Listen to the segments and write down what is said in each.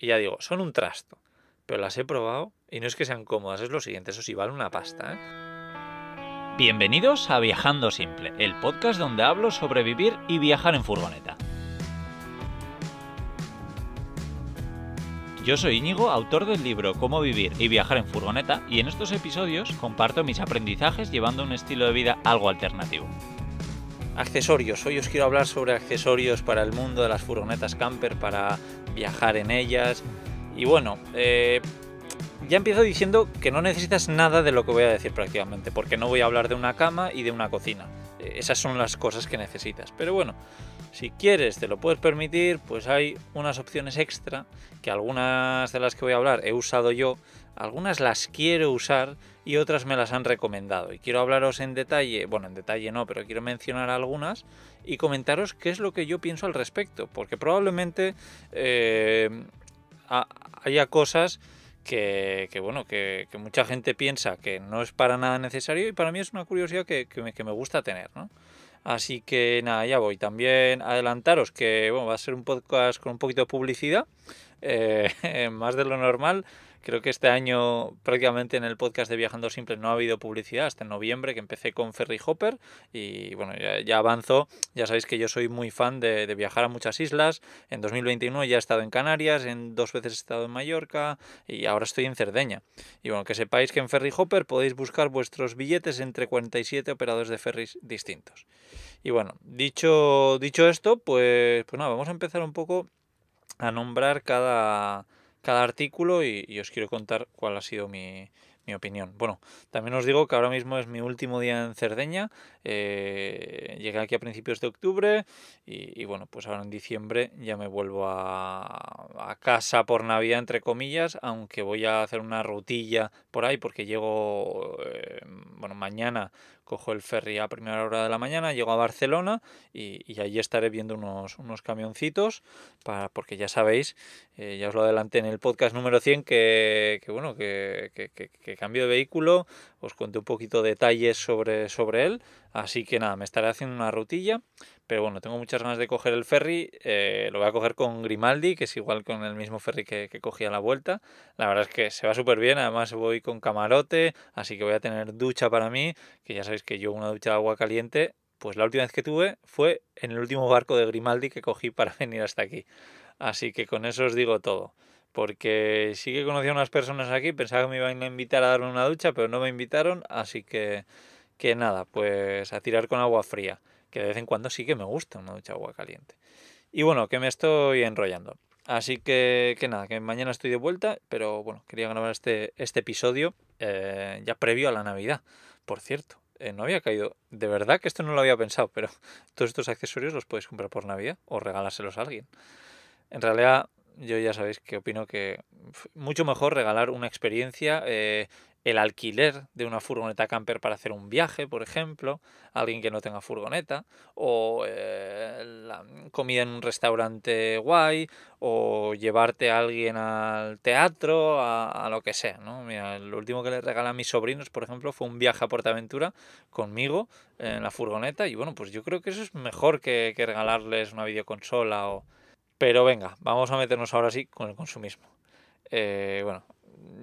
Y ya digo, son un trasto. Pero las he probado y no es que sean cómodas, es lo siguiente, eso sí vale una pasta. ¿eh? Bienvenidos a Viajando Simple, el podcast donde hablo sobre vivir y viajar en furgoneta. Yo soy Íñigo, autor del libro Cómo vivir y viajar en furgoneta, y en estos episodios comparto mis aprendizajes llevando un estilo de vida algo alternativo. Accesorios. Hoy os quiero hablar sobre accesorios para el mundo de las furgonetas camper, para viajar en ellas. Y bueno, eh, ya empiezo diciendo que no necesitas nada de lo que voy a decir prácticamente, porque no voy a hablar de una cama y de una cocina. Eh, esas son las cosas que necesitas. Pero bueno, si quieres, te lo puedes permitir, pues hay unas opciones extra, que algunas de las que voy a hablar he usado yo algunas las quiero usar y otras me las han recomendado. Y quiero hablaros en detalle, bueno, en detalle no, pero quiero mencionar algunas y comentaros qué es lo que yo pienso al respecto, porque probablemente eh, haya cosas que, bueno, que, mucha gente piensa que no es para nada necesario y para mí es una curiosidad que, me, gusta tener, ¿no? Así que nada, ya voy. También adelantaros que va a ser un podcast con un poquito de publicidad, eh, más de lo normal, Creo que este año prácticamente en el podcast de Viajando Simple no ha habido publicidad hasta en noviembre que empecé con Ferry Hopper y bueno, ya, avanzó. Ya sabéis que yo soy muy fan de, viajar a muchas islas. En 2021 ya he estado en Canarias, en dos veces he estado en Mallorca y ahora estoy en Cerdeña. Y bueno, que sepáis que en Ferry Hopper podéis buscar vuestros billetes entre 47 operadores de ferries distintos. Y bueno, dicho, dicho esto, pues, pues nada, vamos a empezar un poco a nombrar cada, cada artículo y, os quiero contar cuál ha sido mi, mi opinión. Bueno, también os digo que ahora mismo es mi último día en Cerdeña, eh, llegué aquí a principios de octubre y, bueno, pues ahora en diciembre ya me vuelvo a, casa por Navidad, entre comillas, aunque voy a hacer una rutilla por ahí porque llego, eh, bueno, mañana cojo el ferry a primera hora de la mañana, llego a Barcelona y, y allí estaré viendo unos, unos camioncitos, para, porque ya sabéis, eh, ya os lo adelanté en el podcast número 100, que, bueno, que, que, cambio de vehículo, os conté un poquito detalles sobre, sobre él, Así que nada, me estaré haciendo una rutilla. Pero bueno, tengo muchas ganas de coger el ferry. Eh, lo voy a coger con Grimaldi, que es igual con el mismo ferry que, que cogí a la vuelta. La verdad es que se va súper bien. Además voy con camarote, así que voy a tener ducha para mí. Que ya sabéis que yo una ducha de agua caliente, pues la última vez que tuve fue en el último barco de Grimaldi que cogí para venir hasta aquí. Así que con eso os digo todo porque sí que conocí a unas personas aquí, pensaba que me iban a invitar a darme una ducha, pero no me invitaron, así que que nada, pues a tirar con agua fría, que de vez en cuando sí que me gusta una ducha agua caliente. Y bueno, que me estoy enrollando. Así que, que nada, que mañana estoy de vuelta, pero bueno, quería grabar este, este episodio eh, ya previo a la Navidad, por cierto. Eh, no había caído. De verdad que esto no lo había pensado, pero todos estos accesorios los podéis comprar por Navidad o regalárselos a alguien. En realidad, yo ya sabéis que opino que mucho mejor regalar una experiencia, eh, el alquiler de una furgoneta camper para hacer un viaje, por ejemplo, alguien que no tenga furgoneta, o eh, la comida en un restaurante guay, o llevarte a alguien al teatro, a, lo que sea, ¿no? Mira, el último que le regalé a mis sobrinos, por ejemplo, fue un viaje a Portaventura conmigo en la furgoneta, y bueno, pues yo creo que eso es mejor que, que regalarles una videoconsola o pero venga, vamos a meternos ahora sí con el consumismo. Eh, bueno,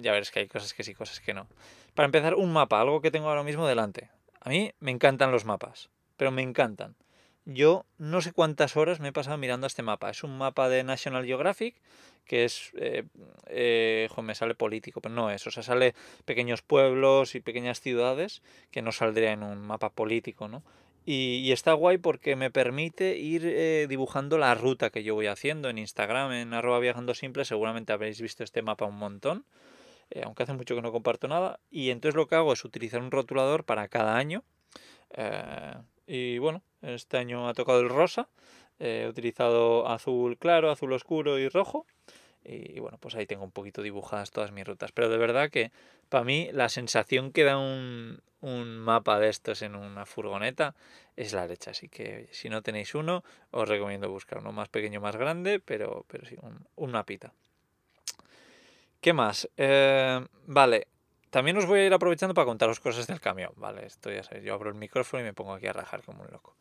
ya veréis que hay cosas que sí, cosas que no. Para empezar, un mapa, algo que tengo ahora mismo delante. A mí me encantan los mapas, pero me encantan. Yo no sé cuántas horas me he pasado mirando este mapa. Es un mapa de National Geographic, que es... Eh, eh, me sale político, pero no es. O sea, sale pequeños pueblos y pequeñas ciudades, que no saldría en un mapa político, ¿no? Y, está guay porque me permite ir eh, dibujando la ruta que yo voy haciendo en Instagram, en arroba viajando simple. Seguramente habréis visto este mapa un montón, eh, aunque hace mucho que no comparto nada. Y entonces lo que hago es utilizar un rotulador para cada año. Eh, y bueno, este año ha tocado el rosa. he utilizado azul claro, azul oscuro y rojo. Y, bueno, pues ahí tengo un poquito dibujadas todas mis rutas. Pero de verdad que para mí la sensación que da un, mapa de estos en una furgoneta es la leche. Así que si no tenéis uno, os recomiendo buscar uno más pequeño, más grande, pero, pero sí, un, mapita. ¿Qué más? Eh, vale, también os voy a ir aprovechando para contaros cosas del camión. Vale, esto ya sabéis, yo abro el micrófono y me pongo aquí a rajar como un loco.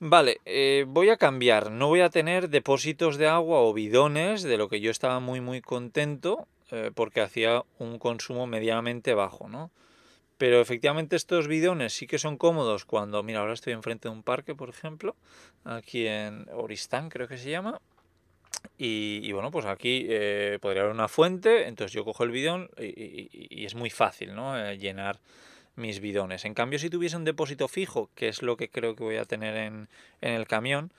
Vale, eh, voy a cambiar. No voy a tener depósitos de agua o bidones, de lo que yo estaba muy muy contento, eh, porque hacía un consumo medianamente bajo, ¿no? Pero efectivamente estos bidones sí que son cómodos cuando, mira, ahora estoy enfrente de un parque, por ejemplo, aquí en Oristán creo que se llama, y, bueno, pues aquí eh, podría haber una fuente, entonces yo cojo el bidón y, es muy fácil ¿no? llenar mis bidones. En cambio, si tuviese un depósito fijo, que es lo que creo que voy a tener en, el camión,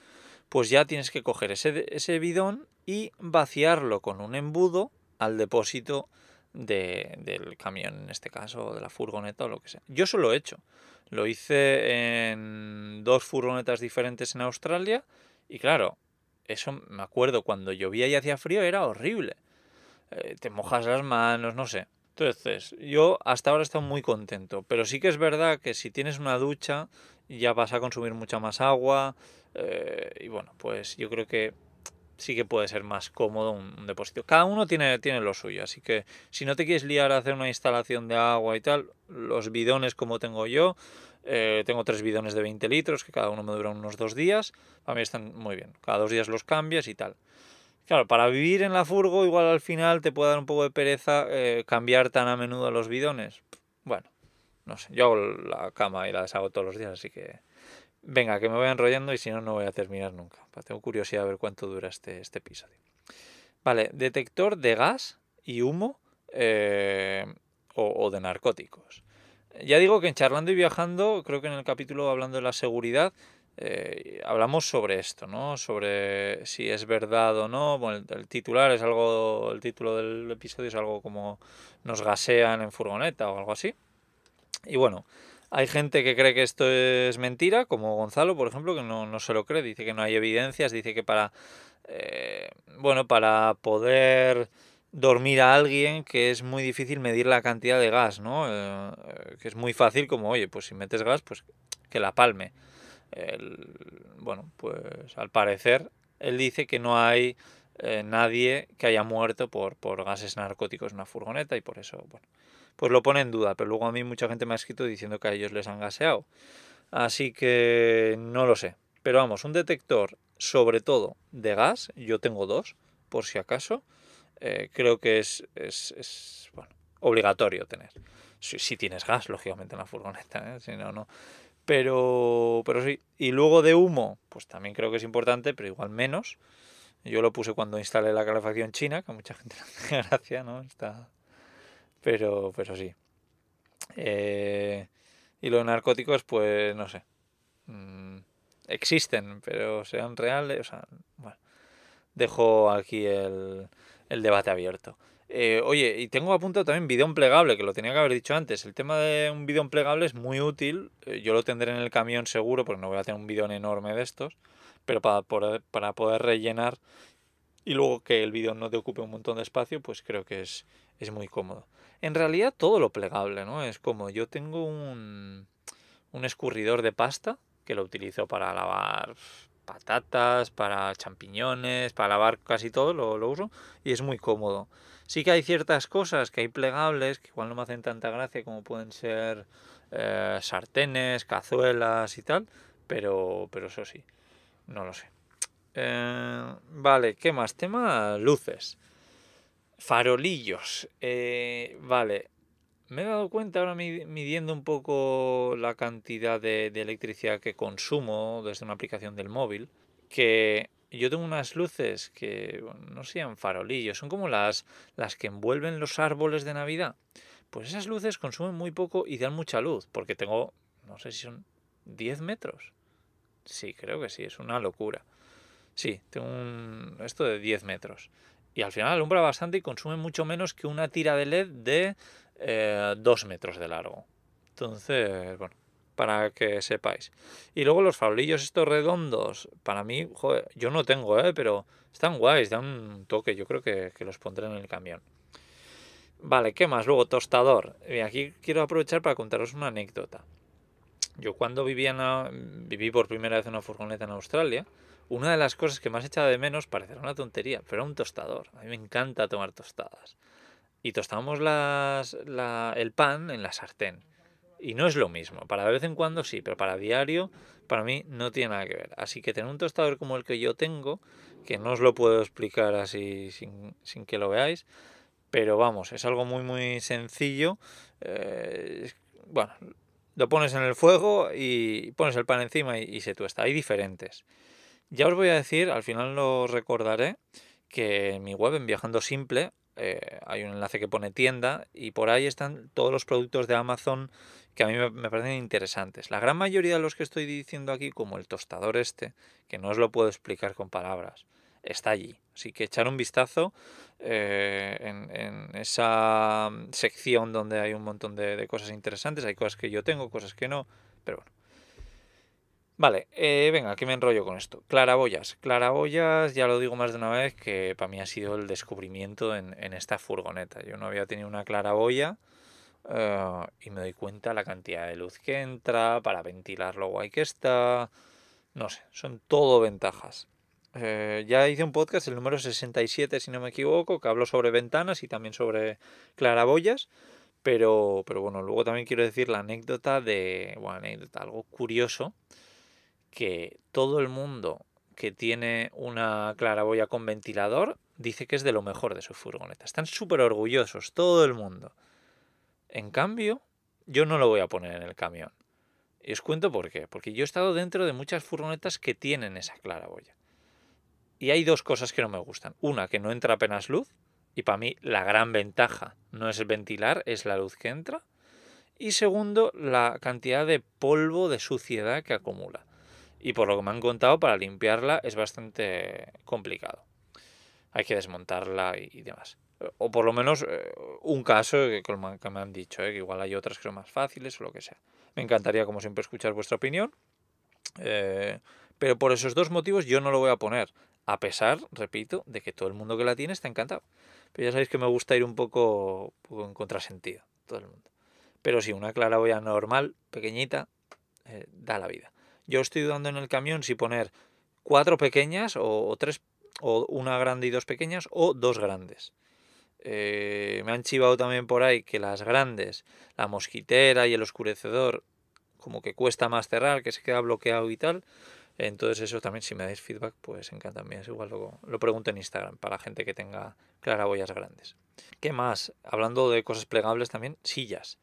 pues ya tienes que coger ese, ese, bidón y vaciarlo con un embudo al depósito de, del camión, en este caso, de la furgoneta o lo que sea. Yo eso lo he hecho. Lo hice en dos furgonetas diferentes en Australia y claro, eso me acuerdo cuando llovía y hacía frío era horrible. Eh, te mojas las manos, no sé. Entonces, yo hasta ahora he estado muy contento, pero sí que es verdad que si tienes una ducha ya vas a consumir mucha más agua eh, y bueno, pues yo creo que sí que puede ser más cómodo un, depósito. Cada uno tiene, tiene lo suyo, así que si no te quieres liar a hacer una instalación de agua y tal, los bidones como tengo yo, eh, tengo tres bidones de 20 litros que cada uno me dura unos dos días, a mí están muy bien, cada dos días los cambias y tal. Claro, para vivir en la furgo igual al final te puede dar un poco de pereza eh, cambiar tan a menudo los bidones. Bueno, no sé, yo hago la cama y la deshago todos los días, así que... Venga, que me voy enrollando y si no, no voy a terminar nunca. Pues tengo curiosidad a ver cuánto dura este, este, episodio. Vale, detector de gas y humo eh, o, o, de narcóticos. Ya digo que en Charlando y Viajando, creo que en el capítulo hablando de la seguridad, eh, hablamos sobre esto, ¿no? Sobre si es verdad o no. Bueno, el, titular es algo, el título del episodio es algo como nos gasean en furgoneta o algo así. Y bueno, hay gente que cree que esto es mentira, como Gonzalo, por ejemplo, que no, no se lo cree, dice que no hay evidencias, dice que para, eh, bueno, para poder dormir a alguien que es muy difícil medir la cantidad de gas, ¿no? Eh, que es muy fácil como, oye, pues si metes gas, pues que la palme el, bueno, pues al parecer él dice que no hay eh, nadie que haya muerto por, por gases narcóticos en una furgoneta y por eso, bueno, pues lo pone en duda. Pero luego a mí mucha gente me ha escrito diciendo que a ellos les han gaseado. Así que no lo sé. Pero vamos, un detector sobre todo de gas, yo tengo dos, por si acaso, eh, creo que es, bueno, obligatorio tener. Si, tienes gas, lógicamente, en la furgoneta, ¿eh? si no, no. Pero, pero sí. Y luego de humo, pues también creo que es importante, pero igual menos. Yo lo puse cuando instalé la calefacción china, que mucha gente no tiene gracia, ¿no? Está... Pero, pero sí. Eh, y los narcóticos, pues no sé. Mm, existen, pero sean reales. O sea, bueno. Dejo aquí el debate abierto. Eh, oye, y tengo apuntado también bidón plegable, que lo tenía que haber dicho antes. El tema de un bidón plegable es muy útil. Eh, yo lo tendré en el camión seguro, porque no voy a tener un bidón enorme de estos. Pero para, poder rellenar y luego que el bidón no te ocupe un montón de espacio, pues creo que es, muy cómodo. En realidad todo lo plegable, ¿no? Es como yo tengo un, un escurridor de pasta que lo utilizo para lavar patatas, para champiñones, para lavar casi todo, lo, uso y es muy cómodo. Sí que hay ciertas cosas que hay plegables que igual no me hacen tanta gracia como pueden ser eh, sartenes, cazuelas y tal, pero, pero eso sí, no lo sé. Eh, vale, ¿qué más? Tema luces. Farolillos. Eh, vale, me he dado cuenta ahora midiendo un poco la cantidad de, electricidad que consumo desde una aplicación del móvil, que yo tengo unas luces que no sean farolillos, son como las, las que envuelven los árboles de Navidad. Pues esas luces consumen muy poco y dan mucha luz, porque tengo, no sé si son 10 metros. Sí, creo que sí, es una locura. Sí, tengo un, esto de 10 metros. Y al final alumbra bastante y consume mucho menos que una tira de LED de eh, dos metros de largo. Entonces, bueno, para que sepáis. Y luego los farolillos estos redondos, para mí, joder, yo no tengo, ¿eh? pero están guays, dan un toque, yo creo que, los pondré en el camión. Vale, ¿qué más? Luego, tostador. Y aquí quiero aprovechar para contaros una anécdota. Yo cuando vivía en, viví por primera vez en una furgoneta en Australia, una de las cosas que más echaba de menos, Parecía una tontería, pero era un tostador. A mí me encanta tomar tostadas y tostamos el pan en la sartén. Y no es lo mismo. Para de vez en cuando sí, pero para diario, para mí no tiene nada que ver. Así que tener un tostador como el que yo tengo, que no os lo puedo explicar así sin, que lo veáis, pero vamos, es algo muy, muy sencillo. Eh, bueno, lo pones en el fuego y pones el pan encima y, y se tuesta. Hay diferentes. Ya os voy a decir, al final lo recordaré, que en mi web en Viajando Simple eh, hay un enlace que pone tienda y por ahí están todos los productos de Amazon que a mí me, parecen interesantes. La gran mayoría de los que estoy diciendo aquí, como el tostador este, que no os lo puedo explicar con palabras, está allí. Así que echar un vistazo eh, en, esa mm, sección donde hay un montón de, de cosas interesantes. Hay cosas que yo tengo, cosas que no, pero bueno. Vale, eh, venga, que me enrollo con esto. Claraboyas. Claraboyas, ya lo digo más de una vez, que para mí ha sido el descubrimiento en, esta furgoneta. Yo no había tenido una claraboya eh, y me doy cuenta la cantidad de luz que entra, para ventilar lo guay que está. No sé, son todo ventajas. Eh, ya hice un podcast, el número 67, si no me equivoco, que hablo sobre ventanas y también sobre claraboyas. Pero, pero bueno, luego también quiero decir la anécdota de. Bueno, anécdota, algo curioso que todo el mundo que tiene una claraboya con ventilador dice que es de lo mejor de sus furgonetas. Están súper orgullosos, todo el mundo. En cambio, yo no lo voy a poner en el camión. Y os cuento por qué. Porque yo he estado dentro de muchas furgonetas que tienen esa claraboya. Y hay dos cosas que no me gustan. Una, que no entra apenas luz. Y para mí la gran ventaja no es el ventilar, es la luz que entra. Y segundo, la cantidad de polvo, de suciedad que acumula y por lo que me han contado, para limpiarla es bastante complicado. Hay que desmontarla y, demás. O por lo menos eh, un caso que, me han dicho, eh, que igual hay otras que son más fáciles o lo que sea. Me encantaría, como siempre, escuchar vuestra opinión. Eh, pero por esos dos motivos yo no lo voy a poner. A pesar, repito, de que todo el mundo que la tiene está encantado. Pero ya sabéis que me gusta ir un poco, en contrasentido, todo el mundo. Pero sí, una clara olla normal, pequeñita, da la vida. Yo estoy dudando en el camión si poner cuatro pequeñas o, tres o una grande y dos pequeñas o dos grandes. Eh, me han chivado también por ahí que las grandes, la mosquitera y el oscurecedor, como que cuesta más cerrar, que se queda bloqueado y tal. Entonces eso también, si me dais feedback, pues encanta. es igual lo, lo pregunto en Instagram para la gente que tenga claraboyas grandes. ¿Qué más? Hablando de cosas plegables también, sillas.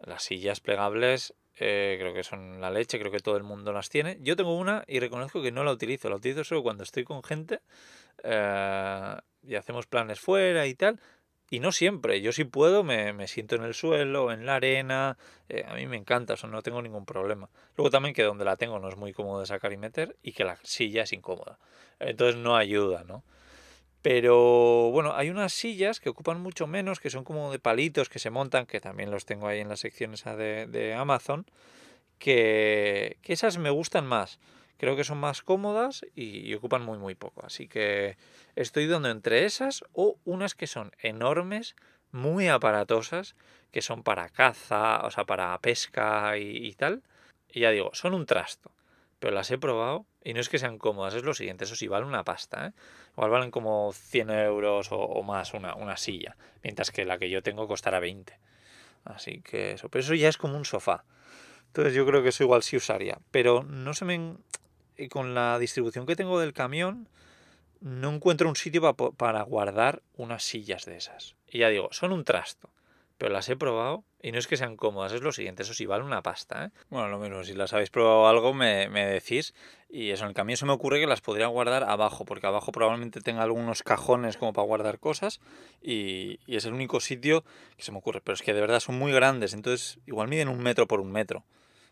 Las sillas plegables eh, creo que son la leche, creo que todo el mundo las tiene. Yo tengo una y reconozco que no la utilizo, la utilizo solo cuando estoy con gente eh, y hacemos planes fuera y tal. Y no siempre, yo si puedo me, me siento en el suelo, en la arena, eh, a mí me encanta, eso no tengo ningún problema. Luego también que donde la tengo no es muy cómodo de sacar y meter y que la silla es incómoda. Entonces no ayuda, ¿no? Pero bueno, hay unas sillas que ocupan mucho menos, que son como de palitos que se montan, que también los tengo ahí en las secciones de, de Amazon, que, esas me gustan más. Creo que son más cómodas y, ocupan muy, muy poco. Así que estoy dando entre esas o unas que son enormes, muy aparatosas, que son para caza, o sea, para pesca y tal. Y ya digo, son un trasto pero las he probado y no es que sean cómodas, es lo siguiente, eso sí, vale una pasta, ¿eh? igual valen como 100 euros o, más una, silla, mientras que la que yo tengo costará 20. Así que eso, pero eso ya es como un sofá. Entonces yo creo que eso igual sí usaría, pero no se me... Y eh, con la distribución que tengo del camión, no encuentro un sitio para guardar unas sillas de esas. Y ya digo, son un trasto pero las he probado y no es que sean cómodas, es lo siguiente, eso sí vale una pasta. ¿eh? Bueno, lo mismo, si las habéis probado algo me, decís y eso, en el camino se me ocurre que las podría guardar abajo, porque abajo probablemente tenga algunos cajones como para guardar cosas y, es el único sitio que se me ocurre, pero es que de verdad son muy grandes, entonces igual miden un metro por un metro,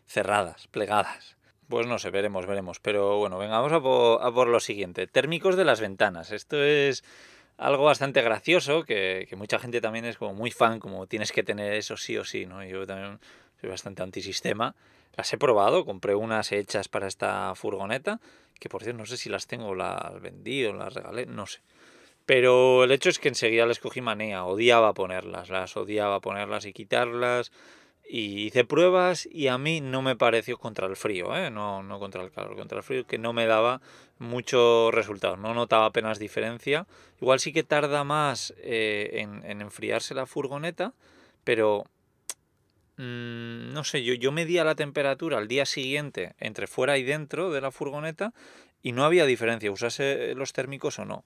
cerradas, plegadas. Pues no sé, veremos, veremos. Pero bueno, vengamos a por, a por, lo siguiente. Térmicos de las ventanas. Esto es algo bastante gracioso, que, que, mucha gente también es como muy fan, como tienes que tener eso sí o sí, ¿no? Yo también soy bastante antisistema. Las he probado, compré unas hechas para esta furgoneta, que por cierto no sé si las tengo, las vendí o las regalé, no sé. Pero el hecho es que enseguida les cogí manía, odiaba ponerlas, las odiaba ponerlas y quitarlas y hice pruebas y a mí no me pareció contra el frío, ¿eh? no, contra el calor, contra el frío, que no me daba muchos resultados, no notaba apenas diferencia. Igual sí que tarda más eh, en, enfriarse la furgoneta, pero mm, no sé, yo, yo medía la temperatura al día siguiente entre fuera y dentro de la furgoneta y no había diferencia, usase los térmicos o no.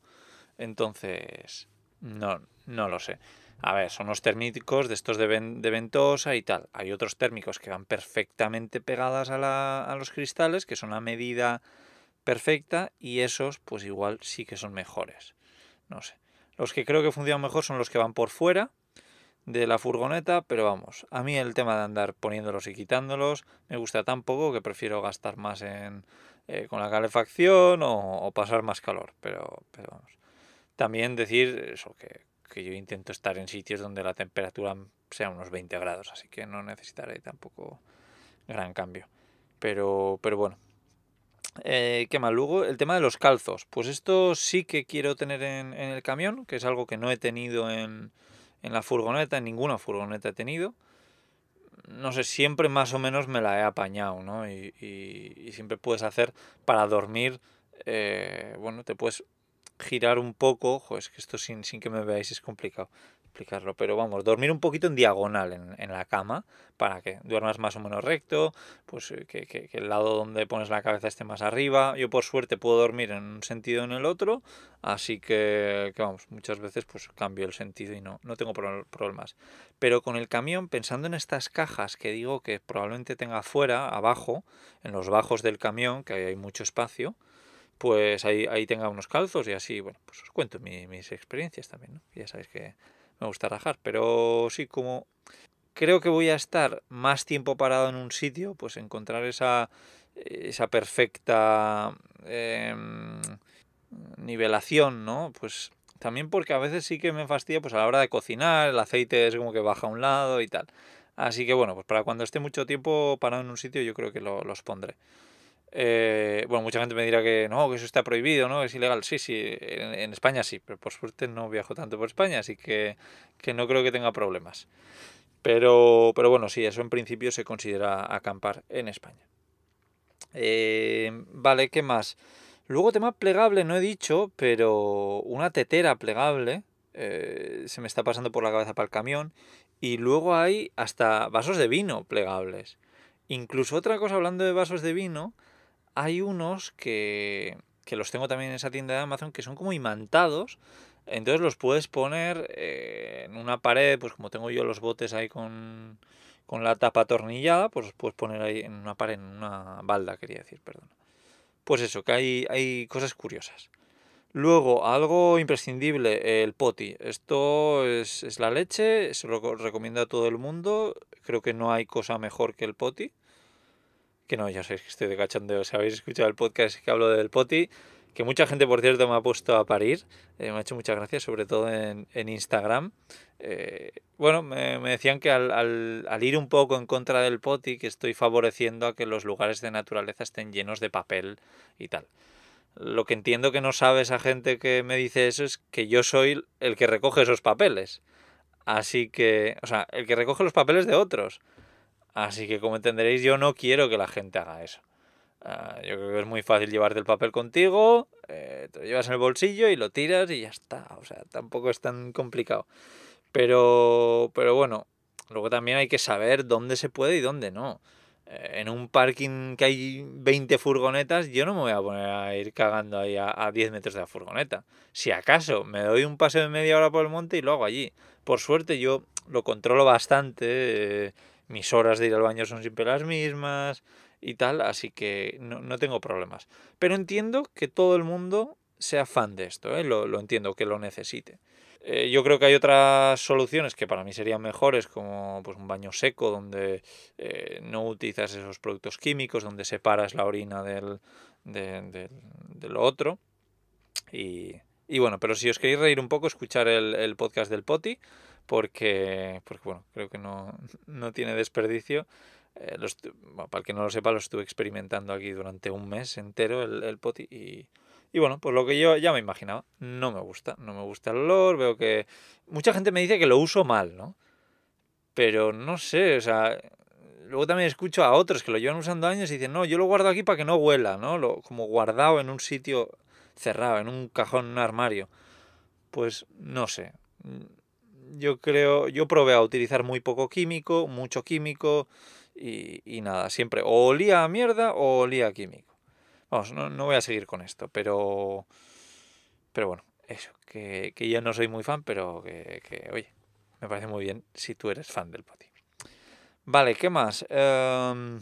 Entonces, no, no lo sé. A ver, son los térmicos de estos de, ventosa y tal. Hay otros térmicos que van perfectamente pegadas a, los cristales, que son a medida perfecta, y esos pues igual sí que son mejores. No sé. Los que creo que funcionan mejor son los que van por fuera de la furgoneta, pero vamos, a mí el tema de andar poniéndolos y quitándolos me gusta tan poco que prefiero gastar más en, eh, con la calefacción o, pasar más calor, pero, pero vamos. También decir eso, que, que yo intento estar en sitios donde la temperatura sea unos 20 grados, así que no necesitaré tampoco gran cambio. Pero, pero bueno. Eh, ¿Qué más? Luego, el tema de los calzos. Pues esto sí que quiero tener en, el camión, que es algo que no he tenido en, en la furgoneta, en ninguna furgoneta he tenido. No sé, siempre más o menos me la he apañado, ¿no? Y, siempre puedes hacer para dormir, eh, bueno, te puedes girar un poco, joder, es que esto sin, que me veáis es complicado explicarlo, pero vamos, dormir un poquito en diagonal en, la cama para que duermas más o menos recto, pues eh, que, el lado donde pones la cabeza esté más arriba. Yo por suerte puedo dormir en un sentido o en el otro, así que, vamos, muchas veces pues cambio el sentido y no, no tengo problemas. Pero con el camión, pensando en estas cajas que digo que probablemente tenga afuera, abajo, en los bajos del camión, que hay mucho espacio, pues ahí, ahí tenga unos calzos y así, bueno, pues os cuento mis experiencias también, ¿no? Ya sabéis que me gusta rajar, pero sí como creo que voy a estar más tiempo parado en un sitio, pues encontrar esa, esa perfecta em, nivelación, ¿no? Pues también porque a veces sí que me fastidia, pues a la hora de cocinar, el aceite es como que baja a un lado y tal. Así que bueno, pues para cuando esté mucho tiempo parado en un sitio yo creo que lo, los pondré. Eh, bueno, mucha gente me dirá que no, que eso está prohibido, ¿no? Es ilegal. Sí, sí, en, España sí, pero por suerte no viajo tanto por España, así que, no creo que tenga problemas. Pero, pero bueno, sí, eso en principio se considera acampar en España. Eh, vale, ¿qué más? Luego tema plegable, no he dicho, pero una tetera plegable eh, se me está pasando por la cabeza para el camión. Y luego hay hasta vasos de vino plegables. Incluso otra cosa hablando de vasos de vino, hay unos que, los tengo también en esa tienda de Amazon que son como imantados. Entonces los puedes poner eh, en una pared, pues como tengo yo los botes ahí con, con la tapa atornillada, pues los puedes poner ahí en una pared, en una balda, quería decir, perdón. Pues eso, que hay, hay cosas curiosas. Luego, algo imprescindible, el poti. Esto es, es la leche, se lo recomiendo a todo el mundo. Creo que no hay cosa mejor que el poti que no, ya sabéis que estoy de cachondeo, si habéis escuchado el podcast que hablo del poti, que mucha gente, por cierto, me ha puesto a parir, eh, me ha hecho muchas gracias, sobre todo en, en Instagram. Eh, bueno, me, me, decían que al, al, al, ir un poco en contra del poti, que estoy favoreciendo a que los lugares de naturaleza estén llenos de papel y tal. Lo que entiendo que no sabe esa gente que me dice eso es que yo soy el que recoge esos papeles. Así que, o sea, el que recoge los papeles de otros. Así que como entenderéis, yo no quiero que la gente haga eso. Ah, yo creo que es muy fácil llevarte el papel contigo, eh, te lo llevas en el bolsillo y lo tiras y ya está. O sea, tampoco es tan complicado. Pero, pero bueno, luego también hay que saber dónde se puede y dónde no. Eh, en un parking que hay 20 furgonetas, yo no me voy a poner a ir cagando ahí a, 10 metros de la furgoneta. Si acaso, me doy un paseo de media hora por el monte y lo hago allí. Por suerte yo lo controlo bastante. Eh, mis horas de ir al baño son siempre las mismas y tal, así que no, tengo problemas. Pero entiendo que todo el mundo sea fan de esto, ¿eh? lo, entiendo, que lo necesite. Eh, yo creo que hay otras soluciones que para mí serían mejores, como pues, un baño seco donde eh, no utilizas esos productos químicos, donde separas la orina del, de, lo otro. Y, bueno, pero si os queréis reír un poco, escuchar el, el podcast del Poti porque, porque bueno, creo que no, no tiene desperdicio. Eh, los, para el que no lo sepa, lo estuve experimentando aquí durante un mes entero el, el poti y, y bueno, pues lo que yo ya me imaginaba, no me gusta, no me gusta el olor, veo que mucha gente me dice que lo uso mal, ¿no? Pero no sé, o sea, luego también escucho a otros que lo llevan usando años y dicen, no, yo lo guardo aquí para que no huela, ¿no? Lo, como guardado en un sitio cerrado, en un cajón, en un armario. Pues no sé, yo creo, yo probé a utilizar muy poco químico, mucho químico y, nada, siempre o olía a mierda o olía a químico. Vamos, no, voy a seguir con esto, pero, pero bueno, eso, que, que yo no soy muy fan, pero que, oye, me parece muy bien si tú eres fan del poti. Vale, ¿qué más? Em,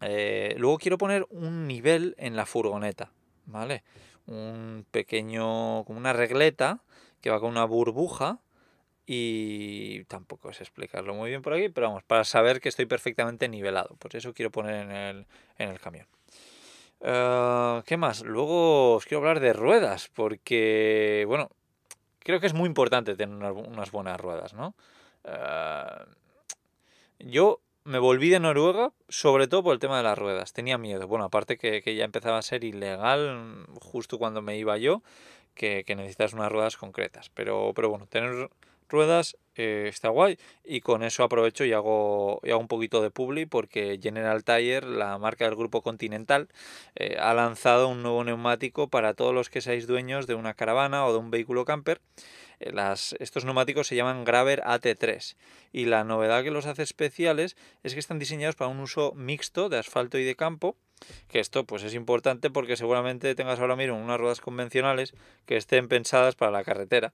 eh, luego quiero poner un nivel en la furgoneta, ¿vale? Un pequeño, como una regleta que va con una burbuja y tampoco es explicarlo muy bien por aquí, pero vamos, para saber que estoy perfectamente nivelado. Pues eso quiero poner en el, en el camión. Ah, ¿Qué más? Luego os quiero hablar de ruedas, porque, bueno, creo que es muy importante tener unas, buenas ruedas, ¿no? Ah, yo me volví de Noruega, sobre todo por el tema de las ruedas. Tenía miedo. Bueno, aparte que, ya empezaba a ser ilegal mm, justo cuando me iba yo, que, necesitas unas ruedas concretas. Pero, pero bueno, tener ruedas eh, está guay. Y con eso aprovecho y hago, un poquito de publi porque General Tire, la marca del grupo Continental, eh, ha lanzado un nuevo neumático para todos los que seáis dueños de una caravana o de un vehículo camper. Eh, estos neumáticos se llaman Graver AT3 y la novedad que los hace especiales es que están diseñados para un uso mixto de asfalto y de campo que esto pues es importante porque seguramente tengas ahora mismo unas ruedas convencionales que estén pensadas para la carretera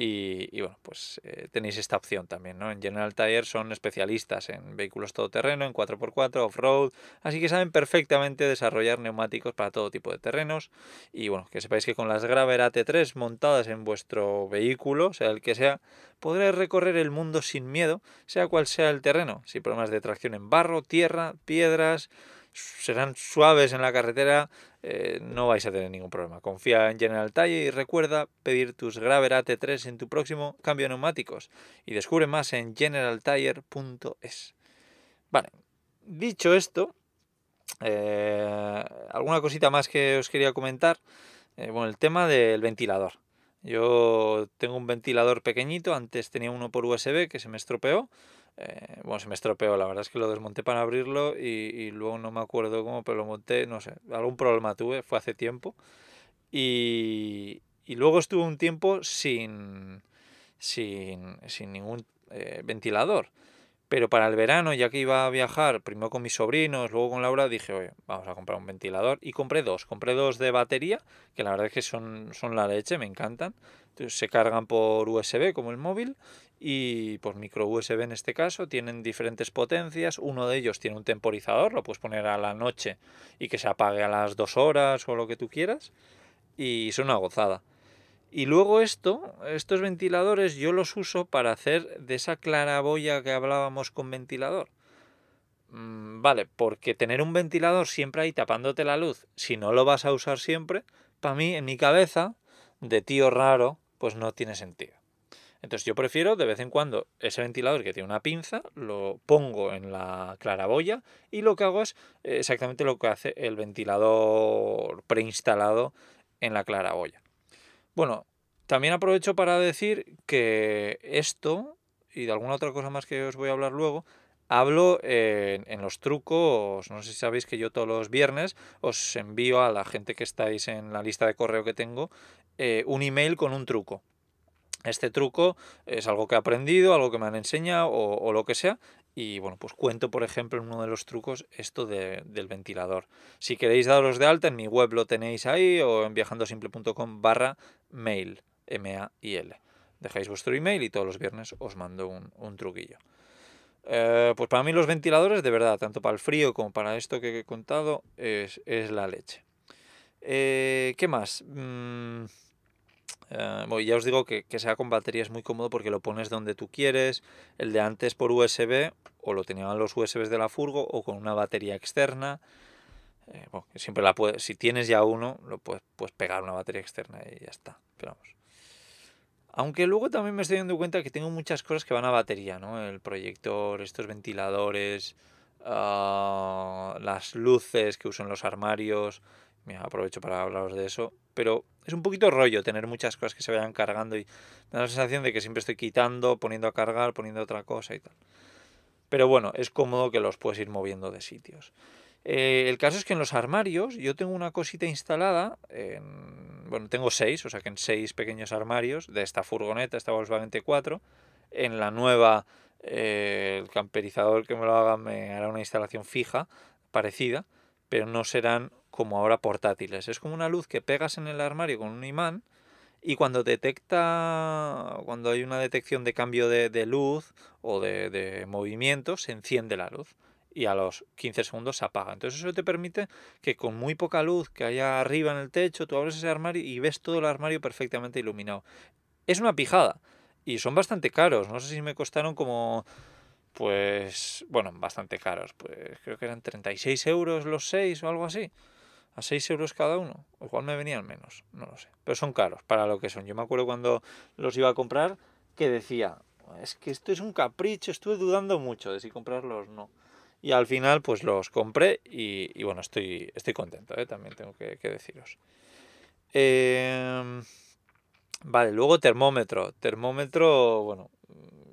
y, bueno, pues eh, tenéis esta opción también, ¿no? En General Tire son especialistas en vehículos todoterreno, en 4x4, off-road, así que saben perfectamente desarrollar neumáticos para todo tipo de terrenos. Y bueno, que sepáis que con las Graver AT3 montadas en vuestro vehículo, sea el que sea, podréis recorrer el mundo sin miedo, sea cual sea el terreno, sin problemas de tracción en barro, tierra, piedras, serán suaves en la carretera, eh, no vais a tener ningún problema. Confía en General Tire y recuerda pedir tus Graver at 3 en tu próximo cambio de neumáticos. Y descubre más en generaltire.es. Vale, dicho esto, eh, alguna cosita más que os quería comentar. Eh, bueno, el tema del ventilador. Yo tengo un ventilador pequeñito, antes tenía uno por USB que se me estropeó eh, bueno, se me estropeó, la verdad es que lo desmonté para abrirlo y, y, luego no me acuerdo cómo, pero lo monté, no sé, algún problema tuve, fue hace tiempo. Y, y luego estuve un tiempo sin, sin, sin ningún eh, ventilador. Pero para el verano, ya que iba a viajar primero con mis sobrinos, luego con Laura, dije, oye, vamos a comprar un ventilador. Y compré dos, compré dos de batería, que la verdad es que son, son la leche, me encantan. Entonces, se cargan por USB como el móvil y por pues, micro USB en este caso, tienen diferentes potencias, uno de ellos tiene un temporizador, lo puedes poner a la noche y que se apague a las dos horas o lo que tú quieras, y es una gozada. Y luego esto, estos ventiladores yo los uso para hacer de esa claraboya que hablábamos con ventilador. Mm, vale, porque tener un ventilador siempre ahí tapándote la luz, si no lo vas a usar siempre, para mí, en mi cabeza, de tío raro, pues no tiene sentido. Entonces yo prefiero de vez en cuando ese ventilador que tiene una pinza, lo pongo en la claraboya y lo que hago es eh, exactamente lo que hace el ventilador preinstalado en la claraboya. Bueno, también aprovecho para decir que esto y de alguna otra cosa más que os voy a hablar luego, hablo eh, en, los trucos, no sé si sabéis que yo todos los viernes os envío a la gente que estáis en la lista de correo que tengo eh, un email con un truco este truco es algo que he aprendido, algo que me han enseñado o, lo que sea. Y bueno, pues cuento, por ejemplo, en uno de los trucos esto de, del ventilador. Si queréis daros de alta, en mi web lo tenéis ahí o en viajandosimple.com barra mail, M-A-I-L. Dejáis vuestro email y todos los viernes os mando un, truquillo. Eh, pues para mí los ventiladores, de verdad, tanto para el frío como para esto que he contado, es, es la leche. Eh, ¿Qué más? Mm, eh, ya os digo que, sea con batería es muy cómodo porque lo pones donde tú quieres. El de antes por USB, o lo tenían los USBs de la furgo, o con una batería externa. Eh, siempre la puedes, si tienes ya uno, lo puedes, pegar una batería externa y ya está. Aunque luego también me estoy dando cuenta que tengo muchas cosas que van a batería, ¿no? El proyector, estos ventiladores, ah, las luces que uso en los armarios, aprovecho para hablaros de eso. Pero es un poquito rollo tener muchas cosas que se vayan cargando y la sensación de que siempre estoy quitando, poniendo a cargar, poniendo otra cosa y tal. Pero bueno, es cómodo que los puedes ir moviendo de sitios. Eh, el caso es que en los armarios yo tengo una cosita instalada, bueno, tengo seis, o sea que en seis pequeños armarios de esta furgoneta, esta Volkswagen t en la nueva, eh, el camperizador que me lo haga me hará una instalación fija, parecida, pero no serán como ahora portátiles. Es como una luz que pegas en el armario con un imán y cuando detecta, cuando hay una detección de cambio de, luz o de, movimiento, se enciende la luz y a los 15 segundos se apaga. Entonces eso te permite que con muy poca luz que haya arriba en el techo, tú abres ese armario y ves todo el armario perfectamente iluminado. Es una pijada y son bastante caros. No sé si me costaron como pues bueno, bastante caros, pues creo que eran 36 euros los 6 o algo así a 6 euros cada uno. o Igual me venían menos, no lo sé. Pero son caros para lo que son. Yo me acuerdo cuando los iba a comprar que decía, es que esto es un capricho, estuve dudando mucho de si comprarlos o no. Y al final pues los compré y, bueno, estoy, estoy contento, ¿eh? también tengo que, deciros. Em, vale, luego termómetro. Termómetro, bueno,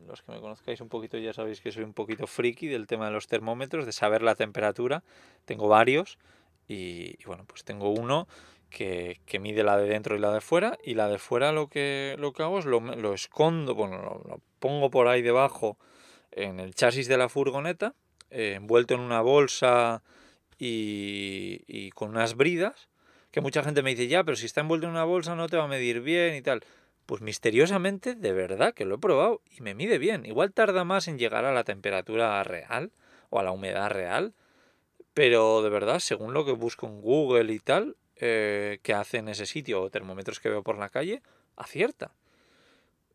los que me conozcáis un poquito ya sabéis que soy un poquito friki del tema de los termómetros, de saber la temperatura. Tengo varios y, bueno, pues tengo uno que, que, mide la de dentro y la de fuera. Y la de fuera lo que, lo que hago es lo, escondo, bueno, lo, pongo por ahí debajo en el chasis de la furgoneta, eh, envuelto en una bolsa y, y con unas bridas. Que mucha gente me dice, ya, pero si está envuelto en una bolsa no te va a medir bien y tal. Pues misteriosamente, de verdad que lo he probado y me mide bien. Igual tarda más en llegar a la temperatura real o a la humedad real, pero de verdad, según lo que busco en Google y tal, eh, que hace en ese sitio o termómetros que veo por la calle, acierta.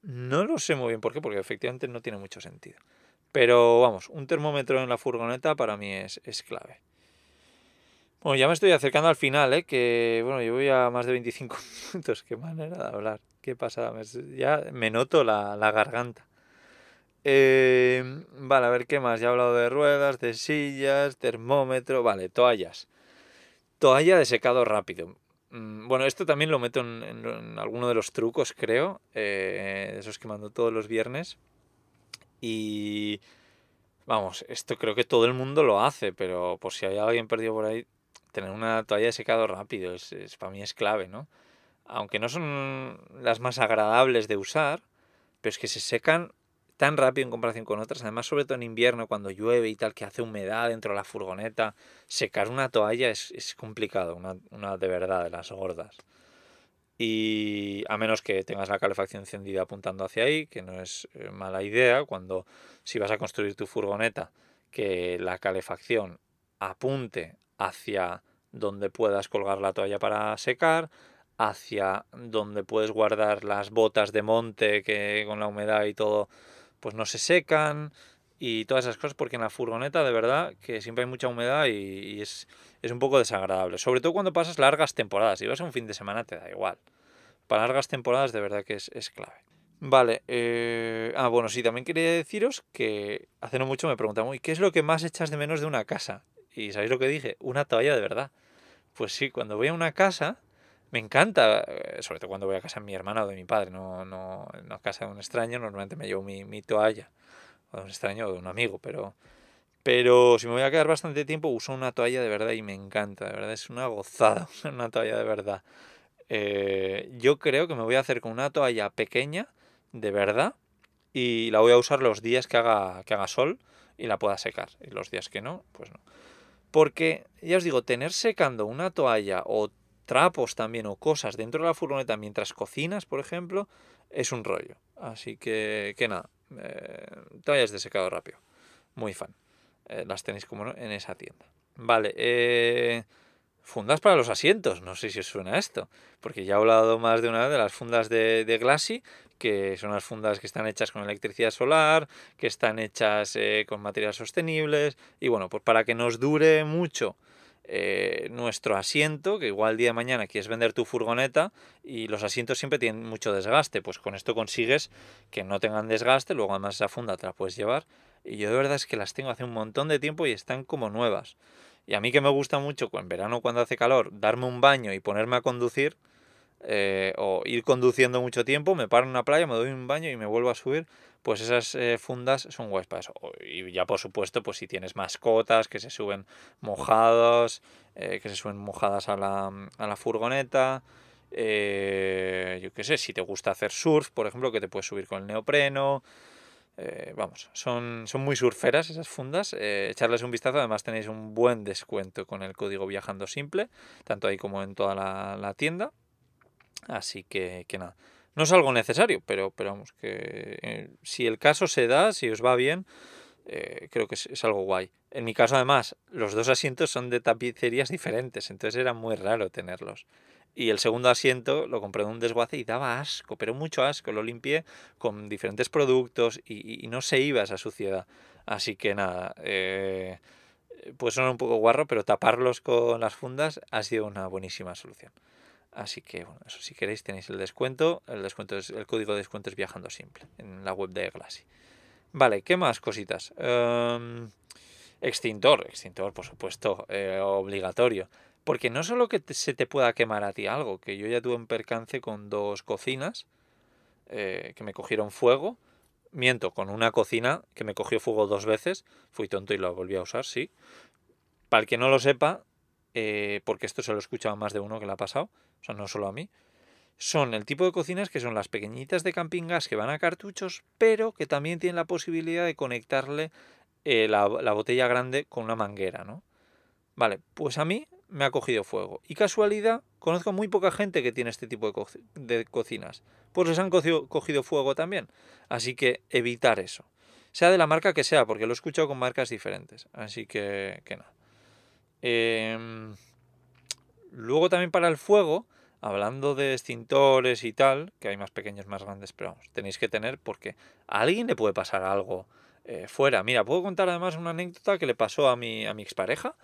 No lo sé muy bien por qué, porque efectivamente no tiene mucho sentido. Pero vamos, un termómetro en la furgoneta para mí es, clave. Bueno, ya me estoy acercando al final, ¿eh? que bueno, yo voy a más de 25 minutos. Qué manera de hablar, qué pasada. Ya me noto la garganta. Em, vale, a ver qué más. Ya he hablado de ruedas, de sillas, termómetro. Vale, toallas. Toalla de secado rápido. Mm, bueno, esto también lo meto en, alguno de los trucos, creo. Eh, esos que mando todos los viernes. Y. Vamos, esto creo que todo el mundo lo hace, pero por si hay alguien perdido por ahí, tener una toalla de secado rápido es, para mí es clave, ¿no? Aunque no son las más agradables de usar, pero es que se secan tan rápido en comparación con otras. Además, sobre todo en invierno, cuando llueve y tal, que hace humedad dentro de la furgoneta, secar una toalla es, complicado, una, una, de verdad, de las gordas. Y a menos que tengas la calefacción encendida apuntando hacia ahí, que no es eh, mala idea, cuando si vas a construir tu furgoneta, que la calefacción apunte hacia donde puedas colgar la toalla para secar, hacia donde puedes guardar las botas de monte que con la humedad y todo pues no se secan y todas esas cosas, porque en la furgoneta de verdad que siempre hay mucha humedad y, es, un poco desagradable. Sobre todo cuando pasas largas temporadas. Si vas a un fin de semana te da igual. Para largas temporadas de verdad que es, clave. Vale. Eh, ah, bueno, sí, también quería deciros que hace no mucho me preguntaban, ¿y qué es lo que más echas de menos de una casa? Y ¿sabéis lo que dije? Una toalla de verdad. Pues sí, cuando voy a una casa me encanta, eh, sobre todo cuando voy a casa de mi hermana o de mi padre, no, no, casa de un extraño, normalmente me llevo mi, toalla, o de un extraño o de un amigo, pero, pero si me voy a quedar bastante tiempo uso una toalla de verdad y me encanta, de verdad es una gozada una toalla de verdad. Eh, yo creo que me voy a hacer con una toalla pequeña, de verdad, y la voy a usar los días que haga, que haga sol y la pueda secar, y los días que no, pues no. Porque, ya os digo, tener secando una toalla o trapos también o cosas dentro de la furgoneta mientras cocinas, por ejemplo, es un rollo. Así que, que nada, eh, toallas de secado rápido. Muy fan. Eh, las tenéis como en esa tienda. Vale, eh, fundas para los asientos. No sé si os suena esto, porque ya he hablado más de una de las fundas de, Glassy, que son las fundas que están hechas con electricidad solar, que están hechas eh, con materiales sostenibles, y bueno, pues para que nos dure mucho eh, nuestro asiento, que igual día de mañana quieres vender tu furgoneta y los asientos siempre tienen mucho desgaste, pues con esto consigues que no tengan desgaste, luego además esa funda te la puedes llevar y yo de verdad es que las tengo hace un montón de tiempo y están como nuevas. Y a mí que me gusta mucho en verano cuando hace calor darme un baño y ponerme a conducir, eh, o ir conduciendo mucho tiempo, me paro en una playa, me doy un baño y me vuelvo a subir, pues esas eh, fundas son guays para eso. Y ya por supuesto, pues si tienes mascotas que se suben mojados, eh, que se suben mojadas a la, mm, a la furgoneta. Eh, yo qué sé, si te gusta hacer surf, por ejemplo, que te puedes subir con el neopreno. vamos, son, son muy surferas esas fundas. Eh, echarles un vistazo, además tenéis un buen descuento con el código Viajando Simple, tanto ahí como en toda la, la tienda. Así que, que nada, no es algo necesario, pero, pero vamos, que eh, si el caso se da, si os va bien, eh, creo que es, algo guay. En mi caso, además, los dos asientos son de tapicerías diferentes, entonces era muy raro tenerlos. Y el segundo asiento lo compré de un desguace y daba asco, pero mucho asco. Lo limpié con diferentes productos y, no se iba esa suciedad. Así que nada, eh, pues son un poco guarro, pero taparlos con las fundas ha sido una buenísima solución. Así que, bueno, eso si queréis tenéis el descuento. El, descuento es, el código de descuento es viajando simple en la web de Glassy. Vale, ¿qué más cositas? Em, extintor, extintor, por supuesto, eh, obligatorio. Porque no solo que se te pueda quemar a ti algo, que yo ya tuve un percance con dos cocinas eh, que me cogieron fuego. Miento, con una cocina que me cogió fuego dos veces. Fui tonto y lo volví a usar, sí. Para el que no lo sepa, eh, porque esto se lo he escuchado más de uno que le ha pasado o sea, no solo a mí, son el tipo de cocinas que son las pequeñitas de camping gas que van a cartuchos, pero que también tienen la posibilidad de conectarle eh, la, botella grande con una manguera, ¿no? Vale, pues a mí me ha cogido fuego. Y casualidad, conozco muy poca gente que tiene este tipo de, cocinas. Pues les han cogido, fuego también. Así que evitar eso. Sea de la marca que sea, porque lo he escuchado con marcas diferentes. Así que, que No. Eh... Em, Luego también para el fuego, hablando de extintores y tal, que hay más pequeños, más grandes, pero tenéis que tener porque a alguien le puede pasar algo eh, fuera. Mira, puedo contar además una anécdota que le pasó a mi, a mi expareja,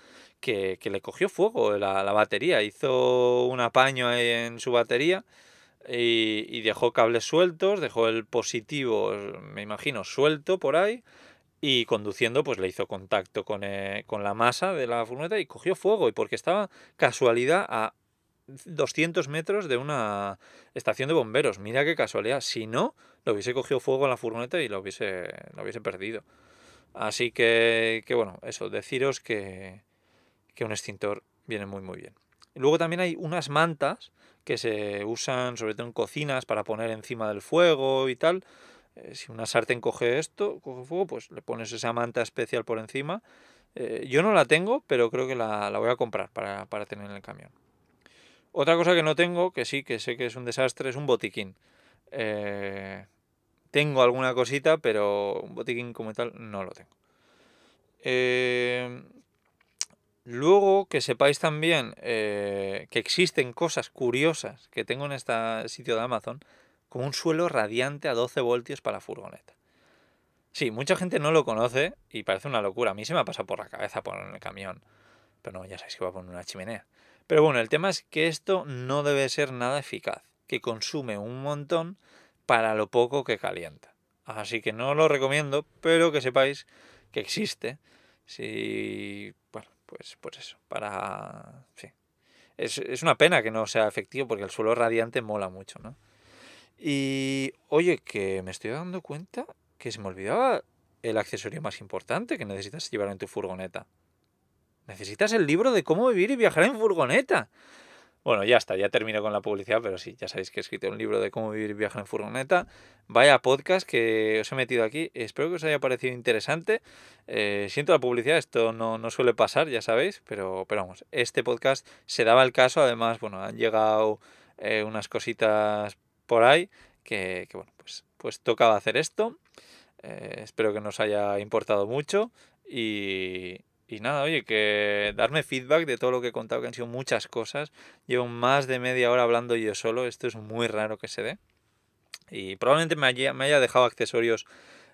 que, que le cogió fuego la, la, batería, hizo un apaño en su batería y, y dejó cables sueltos, dejó el positivo, me imagino, suelto por ahí y conduciendo pues le hizo contacto eh, con, la masa de la furgoneta y cogió fuego y porque estaba casualidad a 200 metros de una estación de bomberos. Mira qué casualidad. Si no, lo hubiese cogido fuego a la furgoneta y lo hubiese, hubiese perdido. Así que, bueno, eso, deciros que, que un extintor viene muy muy bien. Luego también hay unas mantas que se usan sobre todo en cocinas para poner encima del fuego y tal, eh, si una sartén coge esto, coge fuego, pues le pones esa manta especial por encima. Eh, yo no la tengo, pero creo que la, voy a comprar para, tener en el camión. Otra cosa que no tengo, que sí, que sé que es un desastre, es un botiquín. Eh, tengo alguna cosita, pero un botiquín como tal no lo tengo. luego que sepáis también que existen cosas curiosas que tengo en este sitio de Amazon con un suelo radiante a 12 voltios para furgoneta. Sí, mucha gente no lo conoce y parece una locura. A mí se me ha pasado por la cabeza ponerlo en el camión. Pero no, ya sabéis que va a poner una chimenea. Pero bueno, el tema es que esto no debe ser nada eficaz, que consume un montón para lo poco que calienta. Así que no lo recomiendo, pero que sepáis que existe. Sí, bueno, pues, pues eso, para... es una pena que no sea efectivo porque el suelo radiante mola mucho, ¿no? Y oye, que me estoy dando cuenta que se me olvidaba el accesorio más importante que necesitas llevar en tu furgoneta. Necesitas el libro de cómo vivir y viajar en furgoneta. Bueno, ya está, ya termino con la publicidad, pero sí, ya sabéis que he escrito un libro de cómo vivir y viajar en furgoneta. Vaya podcast que os he metido aquí. Espero que os haya parecido interesante. Eh, siento la publicidad, esto no, suele pasar, ya sabéis, pero, vamos, este podcast se daba el caso. Además, bueno, han llegado eh, unas cositas por ahí, que, bueno, pues, pues tocaba hacer esto. Eh, espero que nos haya importado mucho y, nada, oye, que darme feedback de todo lo que he contado, que han sido muchas cosas. Llevo más de media hora hablando yo solo, esto es muy raro que se dé. Y probablemente me haya, dejado accesorios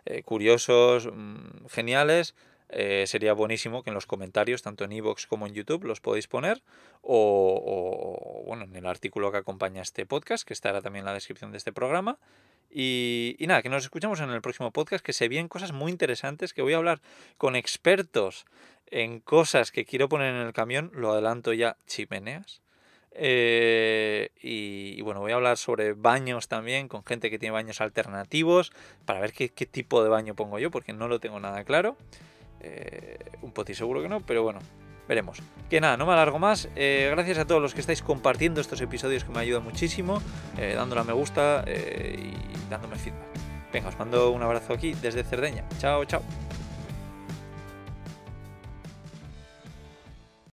eh, curiosos, mm, geniales, eh, sería buenísimo que en los comentarios, tanto en iVoox como en YouTube, los podéis poner, o, bueno, en el artículo que acompaña este podcast, que estará también en la descripción de este programa. Y, nada, que nos escuchemos en el próximo podcast, que se vienen cosas muy interesantes, que voy a hablar con expertos en cosas que quiero poner en el camión, lo adelanto ya, chimeneas. Eh, y, bueno, voy a hablar sobre baños también, con gente que tiene baños alternativos, para ver qué tipo de baño pongo yo, porque no lo tengo nada claro. Eh, un poti seguro que no, pero bueno, veremos. Que nada, no me alargo más. Eh, gracias a todos los que estáis compartiendo estos episodios que me ayudan muchísimo, eh, dándole a me gusta y dándome feedback. Venga, os mando un abrazo aquí desde Cerdeña. Chao, chao.